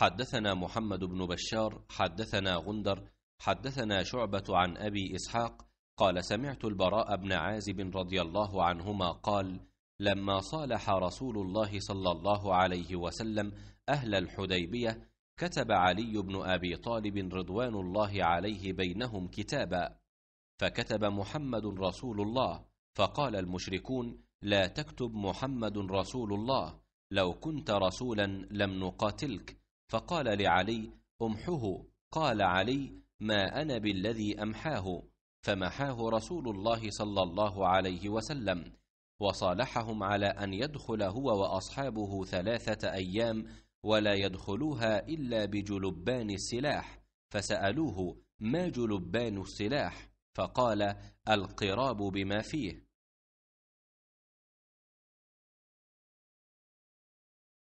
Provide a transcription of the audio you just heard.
حدثنا محمد بن بشار حدثنا غندر حدثنا شعبة عن أبي إسحاق قال سمعت البراء بن عازب رضي الله عنهما قال لما صالح رسول الله صلى الله عليه وسلم أهل الحديبية كتب علي بن أبي طالب رضوان الله عليه بينهم كتابا فكتب محمد رسول الله فقال المشركون لا تكتب محمد رسول الله لو كنت رسولا لم نقاتلك فقال لعلي امحه قال علي ما انا بالذي امحاه فمحاه رسول الله صلى الله عليه وسلم وصالحهم على ان يدخل هو واصحابه ثلاثه ايام ولا يدخلوها الا بجلبان السلاح فسالوه ما جلبان السلاح فقال القراب بما فيه